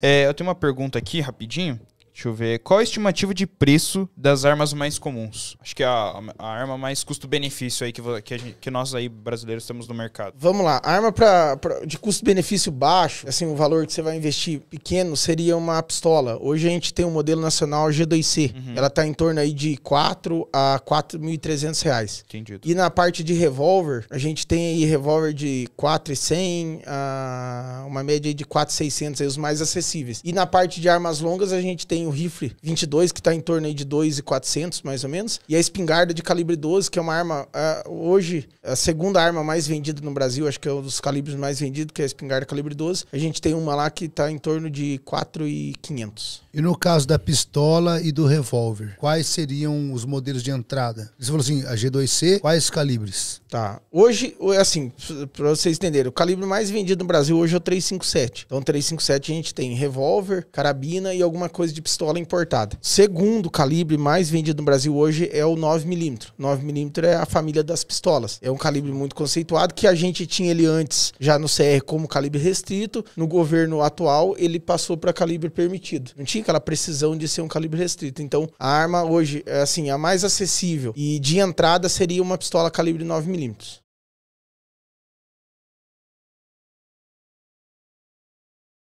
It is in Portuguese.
É, eu tenho uma pergunta aqui, rapidinho. Deixa eu ver. Qual a estimativa de preço das armas mais comuns? Acho que é a, a arma mais custo-benefício aí que, que, gente, que, nós aí brasileiros temos no mercado. Vamos lá. Arma pra, pra de custo-benefício baixo, assim, o valor que você vai investir pequeno seria uma pistola. Hoje a gente tem o um modelo nacional G2C. Uhum. Ela tá em torno aí de 4 a 4.300 reais. Entendido. E na parte de revólver, a gente tem aí revólver de 4.100 a uma média de 4, 600 aí, os mais acessíveis. E na parte de armas longas, a gente tem o rifle 22, que está em torno aí de 2,400 mais ou menos, e a espingarda de calibre 12, que é uma arma, uh, hoje, a segunda arma mais vendida no Brasil, acho que é um dos calibres mais vendidos, que é a espingarda calibre 12. A gente tem uma lá que está em torno de 4,500. E no caso da pistola e do revólver, quais seriam os modelos de entrada? Você falou assim, a G2C, quais calibres? Tá. Hoje, assim, para vocês entenderem, o calibre mais vendido no Brasil hoje é o 357. Então, 357 a gente tem revólver, carabina e alguma coisa de pistola importada. Segundo calibre mais vendido no Brasil hoje é o 9mm. 9mm é a família das pistolas. É um calibre muito conceituado que a gente tinha ele antes já no CR como calibre restrito. No governo atual, ele passou para calibre permitido. Não tinha aquela precisão de ser um calibre restrito. Então, a arma hoje, é assim, a mais acessível e de entrada seria uma pistola calibre 9mm.